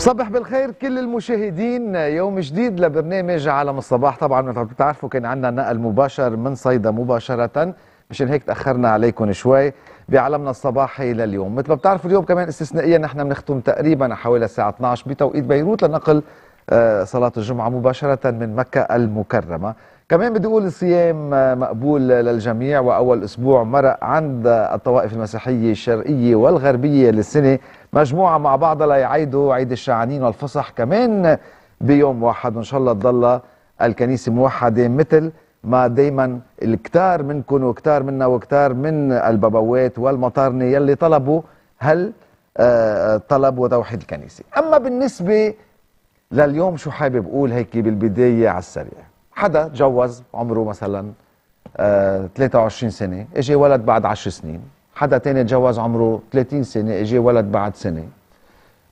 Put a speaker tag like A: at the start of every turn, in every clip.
A: صباح بالخير كل المشاهدين يوم جديد لبرنامج عالم الصباح طبعا مثل ما بتعرفوا كان عندنا نقل مباشر من صيدا مباشره مشان هيك تاخرنا عليكم شوي بعالمنا الصباحي لليوم مثل ما بتعرفوا اليوم كمان استثنائيا نحن بنختم تقريبا حوالي الساعه 12 بتوقيت بيروت لنقل آه، صلاه الجمعه مباشره من مكه المكرمه كمان بدي اقول الصيام مقبول للجميع واول اسبوع مرق عند الطوائف المسيحيه الشرقيه والغربيه للسنه مجموعه مع بعضها ليعيدوا عيد الشعانين والفصح كمان بيوم واحد وان شاء الله تضل الكنيسه موحده مثل ما دايما الكتار منكم وكتار منا وكتار من البابوات والمطارنه يلي طلبوا هل آه، طلب وتوحيد الكنيسه اما بالنسبه لليوم شو حابب اقول هيك بالبدايه على السريع حدا تجوز عمره مثلا آه 23 سنه اجى ولد بعد 10 سنين حدا تاني تجوز عمره 30 سنه اجى ولد بعد سنه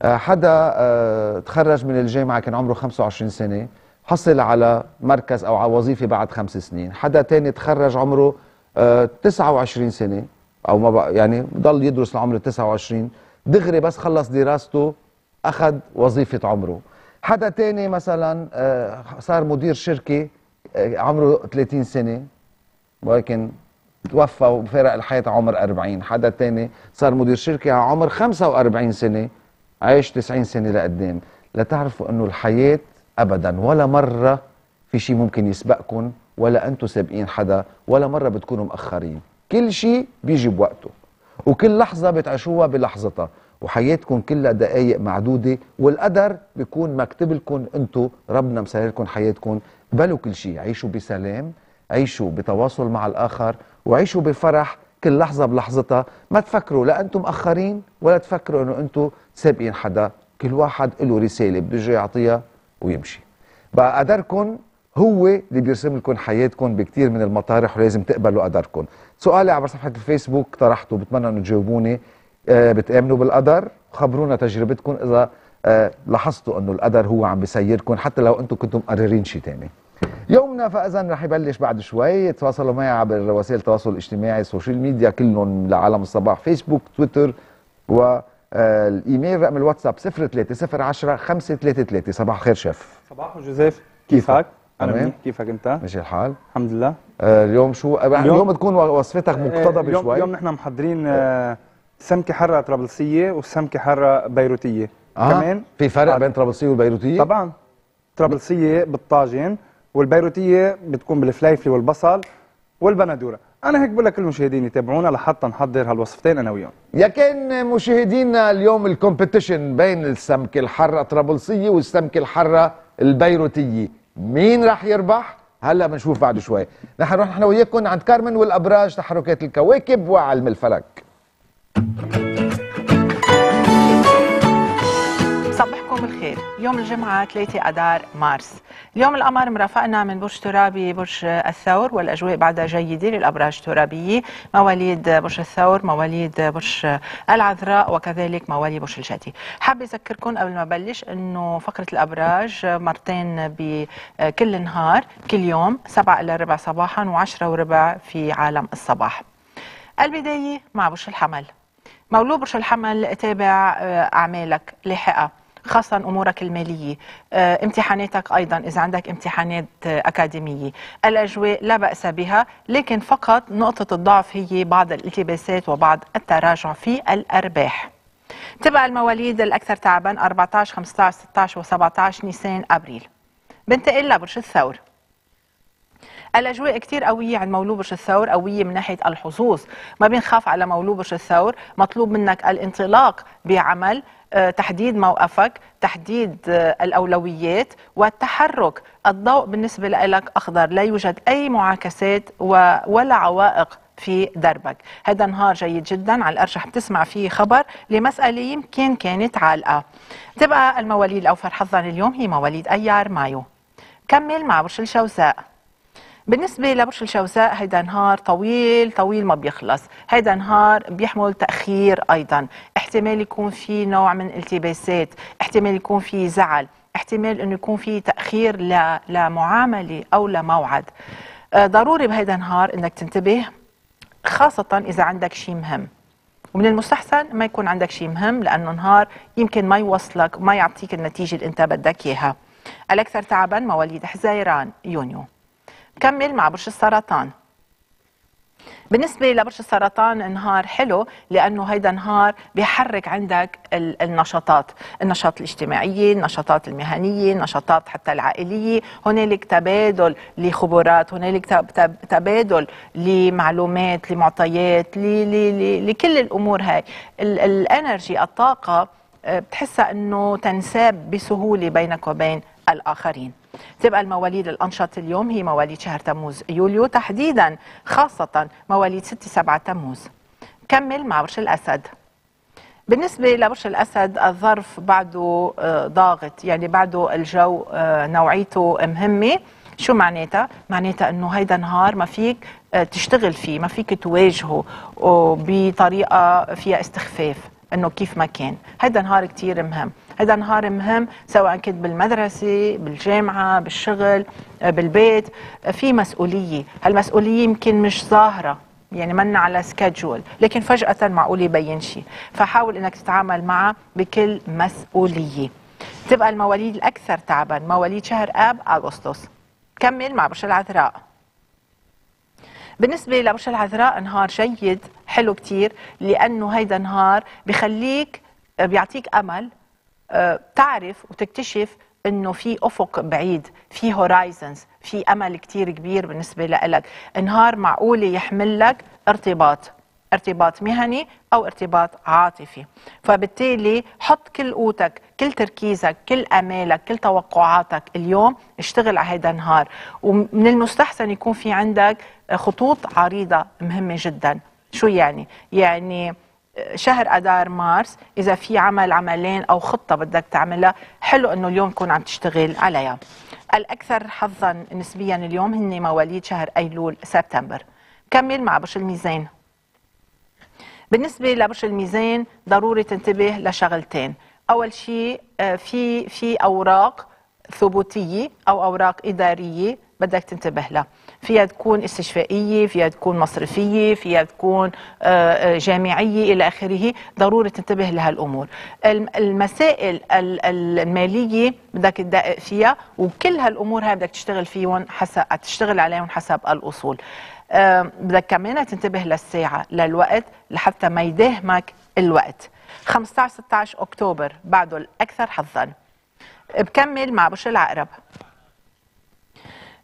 A: آه حدا آه تخرج من الجامعه كان عمره 25 سنه حصل على مركز او على وظيفه بعد خمس سنين حدا تاني تخرج عمره 29 آه، سنه او ما بقى يعني ضل يدرس لعمر 29 دغري بس خلص دراسته اخذ وظيفه عمره حدا تاني مثلا آه، صار مدير شركه آه، عمره 30 سنه ولكن توفى وفارق الحياة عمر 40 حدا تاني صار مدير شركة عمر 45 سنة عايش 90 سنة لقدام لتعرفوا أنه الحياة أبدا ولا مرة في شيء ممكن يسبقكم ولا أنتم سابقين حدا ولا مرة بتكونوا مأخرين كل شيء بيجي بوقته وكل لحظة بتعيشوها بلحظتها وحياتكم كلها دقايق معدوده والقدر بيكون مكتب لكم انتم ربنا مسهل لكم حياتكم بلوا كل شيء عيشوا بسلام عيشوا بتواصل مع الاخر وعيشوا بفرح كل لحظه بلحظتها ما تفكروا لا انتم مأخرين ولا تفكروا انه انتم سابقين حدا كل واحد له رساله بده يعطيها ويمشي بقى قدركم هو اللي بيرسم لكم حياتكم بكثير من المطارح ولازم تقبلوا قدركم سؤالي عبر صفحه الفيسبوك طرحته بتمنى انه تجاوبوني آه، بتآمنوا بالقدر خبرونا تجربتكم إذا آه، لاحظتوا أنه القدر هو عم بيسيركم حتى لو أنتم كنتم مقررين شيء ثاني يومنا فاذا رح يبلش بعد شوي تواصلوا معي عبر وسائل التواصل الاجتماعي السوشيال ميديا كلهم لعالم الصباح فيسبوك تويتر والايميل رقم الواتساب 030 533 صباح الخير شيف صباح جوزيف كيفك؟ انا منيح كيفك انت؟ ماشي الحال؟ الحمد لله آه اليوم شو آه، اليوم, اليوم تكون وصفتك مقتضبه شوي اليوم نحن محضرين آه سمكه حاره طرابلسيه وسمكه حاره بيروتيه آه. كمان في فرق بين طرابلسيه والبيروتيه طبعا طرابلسيه بالطاجن والبيروتيه بتكون بالفليفله والبصل والبندوره انا هيك بقول لك المشاهدين يتابعونا لحتى نحضر هالوصفتين انا وياهم كان مشاهدينا اليوم الكومبيتيشن بين السمكه الحاره الطرابلسيه والسمكه الحاره البيروتيه مين راح يربح هلا بنشوف بعد شوي نحن نروح نحن وياكم عند كارمن والابراج تحركات الكواكب وعلم الفلك
B: صبحكم الخير يوم الجمعة 3 أدار مارس اليوم القمر مرافقنا من برج ترابي برج الثور والأجواء بعدها جيدة للأبراج الترابية مواليد برج الثور مواليد برج العذراء وكذلك موالي برج الجدي حابة أذكركم قبل ما بلش أنه فقرة الأبراج مرتين بكل نهار كل يوم 7 إلى ربع صباحا و10 وربع في عالم الصباح البداية مع برج الحمل مولود برج الحمل تابع آه، اعمالك لاحقه خاصة أمورك المالية آه، امتحاناتك أيضا إذا عندك امتحانات آه، أكاديمية الأجواء لا بأس بها لكن فقط نقطة الضعف هي بعض الالتباسات وبعض التراجع في الأرباح تبع المواليد الأكثر تعبا 14 15 16 و17 نيسان أبريل بنتقل لبرج الثور الاجواء كثير قويه عند مولوبش الثور قويه من ناحيه الحظوظ ما بنخاف على مولوبش الثور مطلوب منك الانطلاق بعمل آه، تحديد موقفك تحديد آه، الأولويات والتحرك الضوء بالنسبة لك أخضر لا يوجد أي معاكسات ولا عوائق في دربك هذا نهار جيد جدا على الأرجح بتسمع فيه خبر لمسألة يمكن كانت عالقة تبقى المواليد الأوفر حظا اليوم هي مواليد أيار مايو كمل مع برج الجوزاء بالنسبة لبرج الجوزاء هيدا نهار طويل طويل ما بيخلص هيدا نهار بيحمل تأخير أيضا احتمال يكون في نوع من التباسات احتمال يكون في زعل احتمال أنه يكون في تأخير لمعاملة أو لموعد آه، ضروري بهيدا النهار أنك تنتبه خاصة إذا عندك شيء مهم ومن المستحسن ما يكون عندك شيء مهم لأنه نهار يمكن ما يوصلك وما يعطيك النتيجة اللي أنت بدك إياها الأكثر تعبا مواليد حزيران يونيو كمل مع برج السرطان بالنسبة لبرج السرطان نهار حلو لأنه هيدا نهار بيحرك عندك النشاطات النشاط الاجتماعي النشاطات المهنية النشاطات حتى العائلية هنالك تبادل لخبرات هنالك تبادل لمعلومات لمعطيات لكل الأمور هاي الانرجي الطاقة آه، بتحسها أنه تنساب بسهولة بينك وبين الآخرين تبقى المواليد الأنشط اليوم هي مواليد شهر تموز يوليو تحديدا خاصة مواليد 6 7 تموز كمل مع برج الأسد بالنسبة لبرج الأسد الظرف بعده آه، ضاغط يعني بعده الجو آه، نوعيته مهمة شو معناتها؟ معناتها انه هيدا نهار ما فيك آه، تشتغل فيه ما فيك تواجهه بطريقة فيها استخفاف انه كيف ما كان هذا نهار كتير مهم هذا نهار مهم سواء كنت بالمدرسة بالجامعة بالشغل آه، بالبيت آه، في مسؤولية هالمسؤولية يمكن مش ظاهرة يعني منا على سكادجول لكن فجأة معقول يبين شيء فحاول انك تتعامل معه بكل مسؤولية تبقى المواليد الأكثر تعبا مواليد شهر آب أغسطس كمل مع برج العذراء بالنسبة لبرج العذراء نهار جيد حلو كتير لانه هيدا نهار بخليك بيعطيك امل آه، تعرف وتكتشف انه في افق بعيد في هورايزنز في امل كتير كبير بالنسبه لك نهار معقول يحمل لك ارتباط ارتباط مهني او ارتباط عاطفي فبالتالي حط كل قوتك كل تركيزك كل امالك كل توقعاتك اليوم اشتغل على هذا النهار ومن المستحسن يكون في عندك خطوط عريضه مهمه جدا شو يعني؟ يعني آه، شهر اذار مارس اذا في عمل عملين او خطه بدك تعملها حلو انه اليوم تكون عم تشتغل عليها الاكثر حظا نسبيا اليوم هن مواليد شهر ايلول سبتمبر كمل مع برج الميزان بالنسبه لبرج الميزان ضروري تنتبه لشغلتين اول شيء آه، في في اوراق ثبوتيه او اوراق اداريه بدك تنتبه لها فيها تكون استشفائيه فيها تكون مصرفيه فيها تكون آه، آه، جامعيه الى اخره ضروري تنتبه لهالامور المسائل الماليه بدك تدقق فيها وكل هالامور هاي بدك تشتغل فيهم حسب تشتغل عليهم حسب الاصول آه، بدك كمان تنتبه للساعه للوقت لحتى ما يداهمك الوقت 15 16 اكتوبر بعده الاكثر حظا بكمل مع بشر العقرب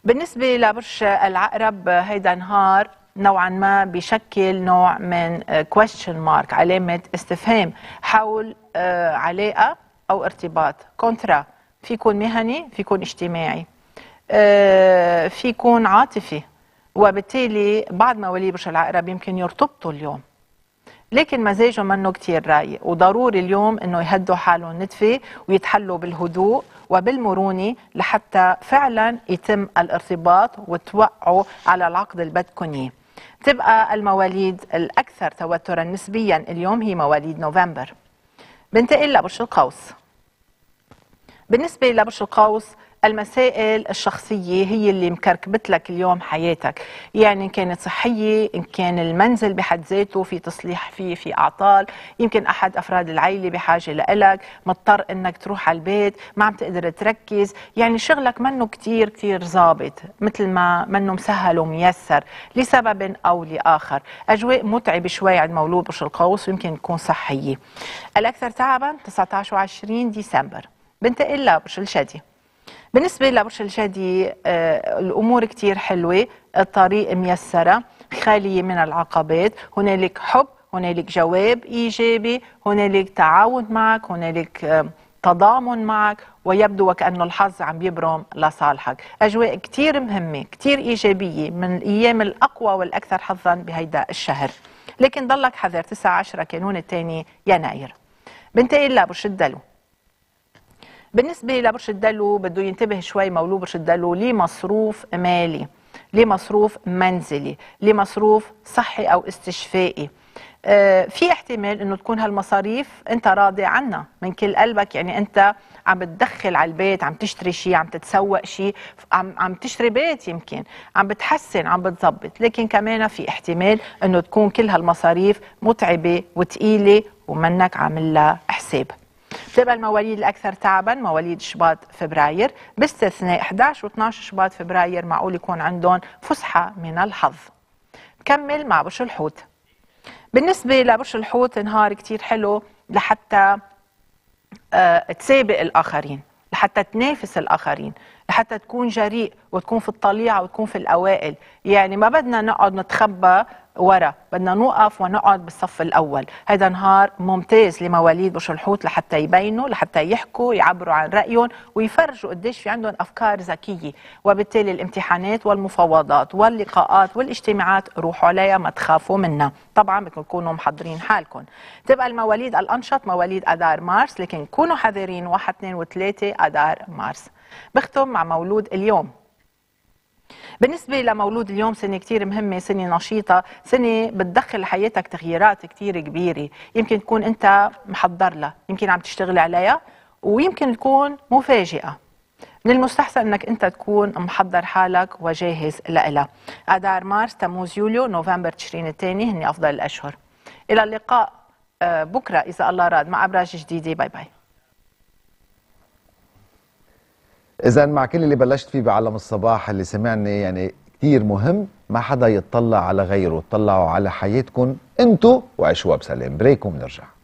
B: بالنسبة لبرج العقرب هيدا نهار نوعا ما بشكل نوع من question mark علامة استفهام حول آه، علاقة أو ارتباط كونترا في يكون مهني في يكون اجتماعي آه، في يكون عاطفي وبالتالي بعض مواليد برج العقرب يمكن يرتبطوا اليوم لكن مزاجهم منه كتير رايق وضروري اليوم انه يهدوا حالهم نتفه ويتحلوا بالهدوء وبالمرونة لحتى فعلا يتم الارتباط وتوقعوا على العقد اللي بدكم اياه تبقى المواليد الأكثر توترا نسبيا اليوم هي مواليد نوفمبر بنتقل لبرج القوس بالنسبة لبرج القوس المسائل الشخصية هي اللي مكركبت لك اليوم حياتك يعني إن كانت صحية إن كان المنزل بحد ذاته في تصليح فيه في أعطال يمكن أحد أفراد العيلة بحاجة لإلك مضطر إنك تروح على البيت ما عم تقدر تركز يعني شغلك منه كتير كتير ظابط مثل ما منه مسهل وميسر لسبب أو لآخر أجواء متعبة شوي عند مولود برج القوس ويمكن تكون صحية الأكثر تعبا 19 و 20 ديسمبر بنتقل لبرج الشادي بالنسبة لبرج الجدي آه، الأمور كتير حلوة الطريق ميسرة خالية من العقبات هنالك حب هنالك جواب إيجابي هنالك تعاون معك هنالك آه، تضامن معك ويبدو وكأنه الحظ عم يبرم لصالحك أجواء كتير مهمة كتير إيجابية من الأيام الأقوى والأكثر حظا بهيدا الشهر لكن ضلك حذر 9 10 كانون الثاني يناير بنتقل لبرج الدلو بالنسبه لبرج الدلو بده ينتبه شوي مولود برج الدلو لمصروف مالي لمصروف منزلي لمصروف صحي او استشفائي آه، في احتمال انه تكون هالمصاريف انت راضي عنها من كل قلبك يعني انت عم بتدخل على البيت عم تشتري شيء عم تتسوق شيء عم عم تشتري بيت يمكن عم بتحسن عم بتظبط لكن كمان في احتمال انه تكون كل هالمصاريف متعبه وثقيله ومنك عامل لها حساب بتبقى المواليد الاكثر تعبا مواليد شباط فبراير باستثناء 11 و12 شباط فبراير معقول يكون عندهم فسحه من الحظ كمل مع برج الحوت بالنسبه لبرج الحوت نهار كتير حلو لحتى آه، تسابق الاخرين لحتى تنافس الاخرين لحتى تكون جريء وتكون في الطليعه وتكون في الاوائل يعني ما بدنا نقعد نتخبى ورا بدنا نوقف ونقعد بالصف الأول هذا نهار ممتاز لمواليد الحوت لحتى يبينوا لحتى يحكوا يعبروا عن رأيهم ويفرجوا قديش في عندهم أفكار ذكية وبالتالي الامتحانات والمفاوضات واللقاءات والاجتماعات روحوا عليها ما تخافوا منها طبعا بدكم تكونوا محضرين حالكم تبقى المواليد الأنشط مواليد اذار مارس لكن كونوا حذرين 1 2 و3 اذار مارس بختم مع مولود اليوم بالنسبة لمولود اليوم سنة كتير مهمة سنة نشيطة سنة بتدخل حياتك تغييرات كتير كبيرة يمكن تكون أنت محضر لها يمكن عم تشتغل عليها ويمكن تكون مفاجئة من المستحسن انك انت تكون محضر حالك وجاهز لها اذار مارس تموز يوليو نوفمبر تشرين الثاني هن افضل الاشهر الى اللقاء آه، بكره اذا الله راد مع ابراج جديده باي باي
A: اذا مع كل اللي بلشت فيه بعلم الصباح اللي سمعني يعني كثير مهم ما حدا يطلع على غيره اطلعوا على حياتكم انتو وعيشوها بسلام بريكم وبنرجع